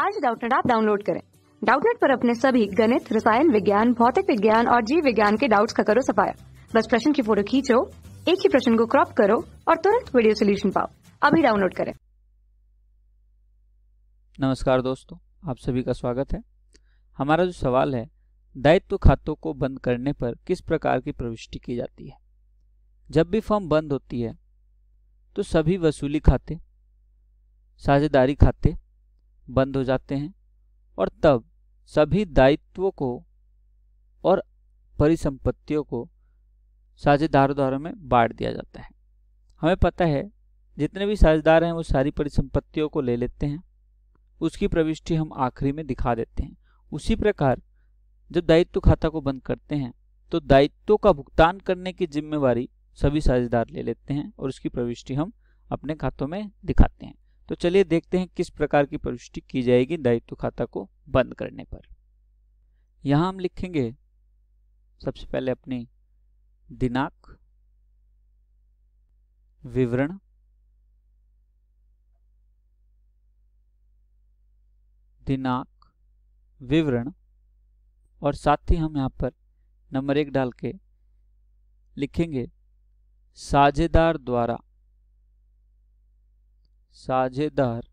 आज डाउटनेट आप डाउनलोड करें डाउटनेट पर अपने सभी गणित रसायन विज्ञान भौतिक विज्ञान और जीव विज्ञान के डाउट्स का करो सफाया बस प्रश्न की फोटो खींचो एक ही प्रश्न को क्रॉप करो और तुरंत वीडियो सोल्यूशन पाओ अभी डाउनलोड करें नमस्कार दोस्तों आप सभी का स्वागत है हमारा जो सवाल है दायित्व खातों को बंद करने पर किस प्रकार की प्रविष्टि की जाती है जब भी फॉर्म बंद होती है तो सभी वसूली खाते साझेदारी खाते बंद हो जाते हैं और तब सभी दायित्वों को और परिसंपत्तियों को साझेदारों द्वारा में बांट दिया जाता है हमें पता है जितने भी साझेदार हैं वो सारी परिसंपत्तियों को ले लेते हैं उसकी प्रविष्टि हम आखिरी में दिखा देते हैं उसी प्रकार जब दायित्व खाता को बंद करते हैं तो दायित्व का भुगतान करने की जिम्मेवारी सभी साझेदार ले लेते हैं और उसकी प्रविष्टि हम अपने खातों में दिखाते हैं तो चलिए देखते हैं किस प्रकार की प्रविष्टि की जाएगी दायित्व खाता को बंद करने पर यहाँ हम लिखेंगे सबसे पहले अपनी दिनांक विवरण दिनांक विवरण और साथ ही हम यहाँ पर नंबर एक डाल के लिखेंगे साझेदार द्वारा साझेदार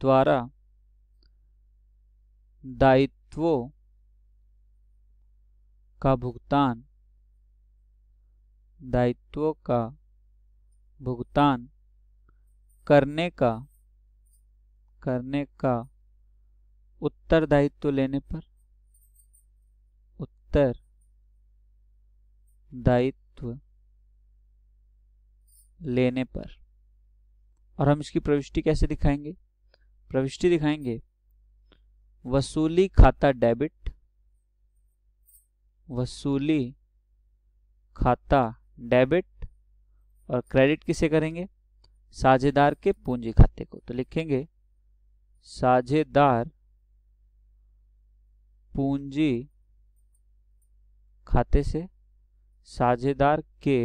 द्वारा दायित्वों का भुगतान दायित्वों का भुगतान करने का करने का उत्तरदायित्व लेने पर उत्तर दायित्व लेने पर और हम इसकी प्रविष्टि कैसे दिखाएंगे प्रविष्टि दिखाएंगे वसूली खाता डेबिट वसूली खाता डेबिट और क्रेडिट किसे करेंगे साझेदार के पूंजी खाते को तो लिखेंगे साझेदार पूंजी खाते से साझेदार के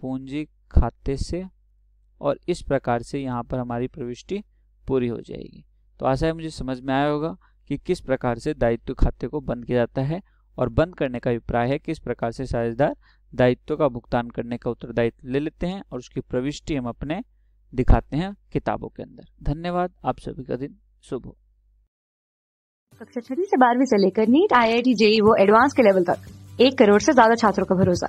पूंजी खाते से और इस प्रकार से यहाँ पर हमारी प्रविष्टि पूरी हो जाएगी तो आशा है मुझे समझ में आया होगा कि किस प्रकार से दायित्व खाते को बंद किया जाता है और बंद करने का अभिप्राय है किस प्रकार से साझेदार दायित्व का भुगतान करने का उत्तरदायित्व ले लेते हैं और उसकी प्रविष्टि हम अपने दिखाते हैं किताबों के अंदर धन्यवाद आप सभी का दिन शुभ हो कक्षा छठी से बारहवीं से लेकर NEET I I T JEE वो एडवांस के लेवल तक एक करोड़ से ज्यादा छात्रों का भरोसा